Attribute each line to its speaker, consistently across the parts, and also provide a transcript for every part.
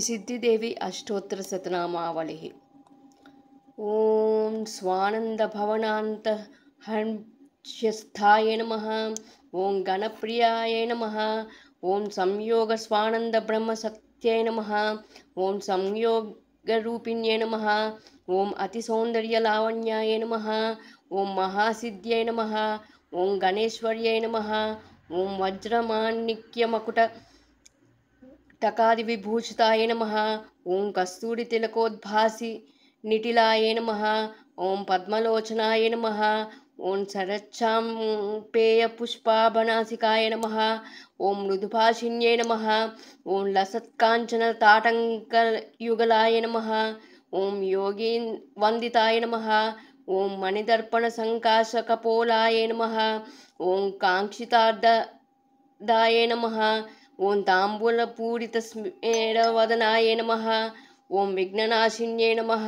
Speaker 1: सिद्धिदेवी अष्टोत्तरशतनामावलिः ॐ स्वानन्दभवनान्तः हंस्यस्थाय नमः ॐ गणप्रियाय नमः ॐ संयोगस्वानन्दब्रह्मसत्यै नमः ॐ संयोगरूपिण्यै नमः ॐ अतिसौन्दर्यलावण्याय नमः ॐ महासिद्ध्यै नमः ॐ गणेश्वर्यै नमः ॐ वज्रमाणिक्यमकुट टकादि विभूषिताय नम ओं कस्तूरी तिलकोद्भासी निटिलाय नम ओं पद्मलोचनाय नम ओं सरछापेयपुष्पाभनासीय नम ओं मृदुभाषिण्य नम ओं लसत्कांचन ताटंकयुगलाय नम ओं योगी वंदताय नम ओं मणिदर्पण संकाशकपोलाय नम ओं कांक्षिताय नम ॐ ताम्बूलपूरितस्मेरवदनाय नमः ॐ विघ्ननाशिन्यै नमः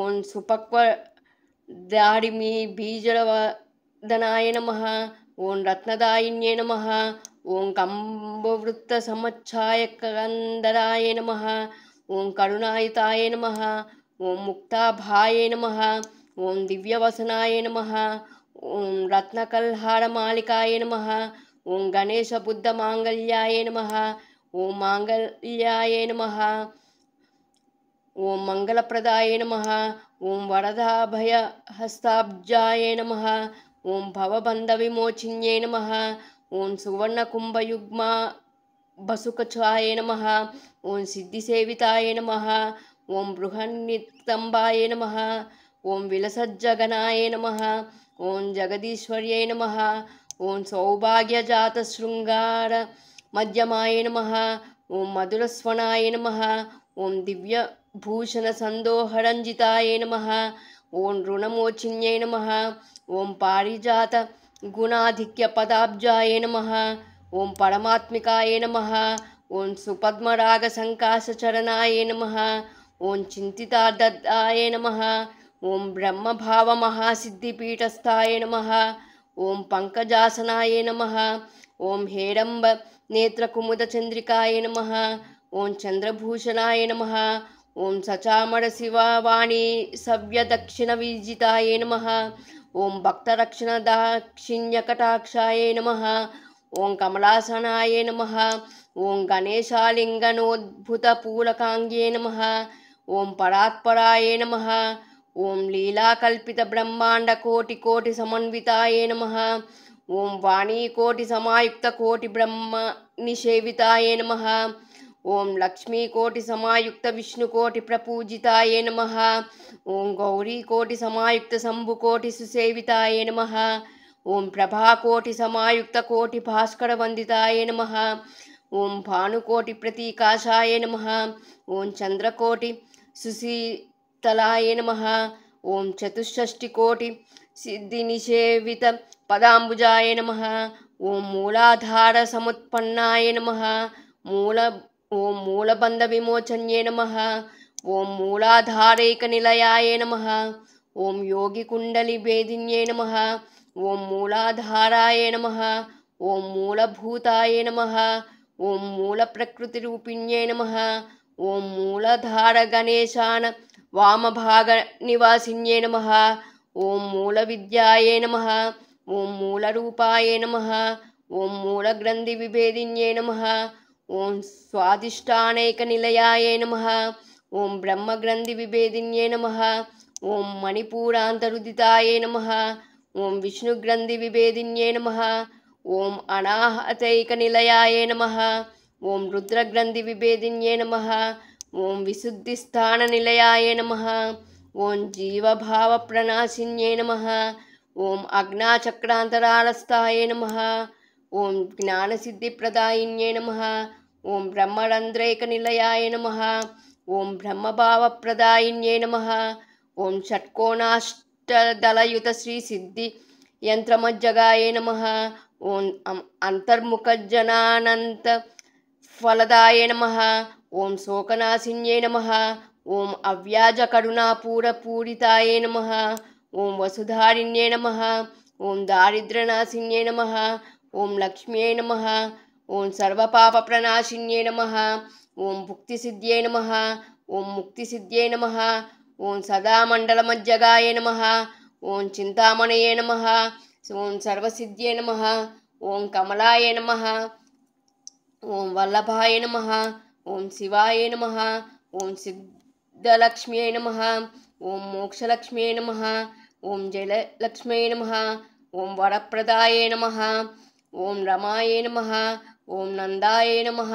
Speaker 1: ॐ सुपक्वदाडिमि बीजलवदनाय नमः ॐ रत्नदायिन्यै नमः ॐ कम्बवृत्तसमच्छायकन्दराय नमः ॐ करुणायुताय नमः ॐ मुक्ताभाय नमः ॐ दिव्यवसनाय नमः ॐ रत्नकल्हारमालिकाय नम ओं गणेशबुद्धमाङ्गल्याय नमः ॐ माङ्गल्याय नमः नम मङ्गलप्रदाय नमः ॐ नम नमः ॐ भवबन्धविमोचिन्यै नमः ॐ सुवर्णकुम्भयुग्मा बसुकछाय नम ओं सिद्धिसेताय नम ओं बृहन्नितम्बाय नम ओं विलसज्जगनाय नम ओं जगदीश्वर्य नम ॐ सौभाग्यजातशृङ्गार मध्यमाय नम ओं मधुरस्वनाय नम ओं नमः ॐ दिव्यभूषणसन्दोहरञ्जिताय नमः ॐ ऋणमोचिन्यै नमः ॐ पारिजातगुणाधिक्यपदाब्जाय नमः ॐ परमात्मिकाय नमः ॐ सुपद्मरागसङ्काशचरणाय नमः ॐ चिन्तितादत्ताय नमः ॐ ब्रह्मभावमहासिद्धिपीठस्थाय नमः ओं पंकजासनाय नम ओं हेडंब नेत्रकुमुदचंद्रिकाय नम ओं चंद्रभूषणाय नम ओं सचामर शिवावाणी सव्य दक्षिण विजिताय नमः ओम भक्तरक्षण दाक्षिण्यकटाक्षाय नम ओं कमलासनाय नम ओं गणेशालिंगनोद्भुतपूलकांगे नम ओं परात्पराय नम ఓం లీలాకల్పిత బ్రహ్మాండ కోటి కోటి సమన్వితాయ నమ ఓం వాణీ కోటి సమాయుక్త కోటి బ్రహ్మ నిషేవితాయ నమ ఓం లక్ష్మీ కోటి సమాయుక్త విష్ణు కోటి ప్రపూజితాయ నమ ఓం గౌరీ కోటి సమాయుక్త శంభు కోటి సుసేవితాయ నమ ఓం ప్రభా కోటి సమాయుక్త కోటి భాస్కర వందితాయ నమ ఓం భానుకోటి ప్రతీకాశాయ నమ ఓం చంద్రకోటి సుశీ स्थलाय नमः ॐ चतुष्षष्टिकोटि सिद्धिनिषेवितपदाम्बुजाय नमः ॐ मूलाधारसमुत्पन्नाय नमः मूल ॐ मूलबन्धविमोचन्ये नमः ॐ मूलाधारैकनिलयाय नमः ॐ योगिकुण्डलिभेदिन्ये नमः ॐ मूलाधाराय नमः ॐ मूलभूताय नमः ॐ मूलप्रकृतिरूपिण्ये नमः ॐ मूलाधार गणेशान् वामभागनिवासिन्ये नमः ॐ मूलविद्याये नमः ॐ मूलरूपाय नमः ॐ मूलग्रन्थिविभेदिन्ये नमः ॐ स्वादिष्टानैकनिलयाय नमः ॐ ब्रह्मग्रन्थिविभेदिन्ये नमः ॐ मणिपूरान्तरुदिताय नमः ॐ विष्णुग्रन्थिविभेदिन्ये नमः ॐ अनाहतैकनिलयाय नमः ॐ रुद्रग्रन्थिविभेदिन्ये नमः ॐ विशुद्धिस्थाननिलयाय नमः ॐ जीवभावप्रनाशिन्ये नमः ॐ अग्नाचक्रान्तरालस्थाय नमः ॐ ज्ञानसिद्धिप्रदायिन्ये नमः ॐ ब्रह्मरन्ध्रेकनिलयाय नमः ॐ ब्रह्मभावप्रदायिन्ये नमः ॐ षट्कोणाष्टदलयुतश्रीसिद्धियन्त्रमज्जगाय नमः ॐ ओम् अन्तर्मुखजनानन्तफलदाय नमः ॐ शोकनासिन्ये नमः ॐ अव्याजकरुणापूरपूरिताय नमः ॐ वसुधारिण्ये नमः ॐ दारिद्र्यनासिन्ये नमः ॐ लक्ष्म्ये नमः ॐ सर्वपापप्रनाशिन्ये नमः ॐ भुक्तिसिद्ध्ये नमः ॐ मुक्तिसिद्ध्यै नमः ॐ सदामण्डलमज्जगाय नमः ॐ चिन्तामणय नमः ॐ सर्वसिद्ध्यै नमः ॐ कमलाय नमः ॐ वल्लभाय नमः ॐ शिवाय नमः ॐ सिद्धलक्ष्म्यै नमः ॐ मोक्षलक्ष्म्यै नमः ॐ जयलक्ष्म्यै नमः ॐ वरप्रदाय नमः ॐ रमाय नमः ॐ नन्दाय नमः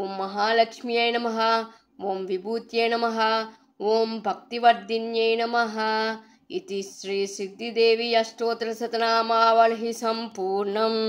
Speaker 1: ॐ महालक्ष्म्यै नमः ॐ विभूत्यै नमः ॐ भक्तिवर्धिन्यै नमः इति श्रीसिद्धिदेवी अष्टोत्तरशतनामावलिः सम्पूर्णम्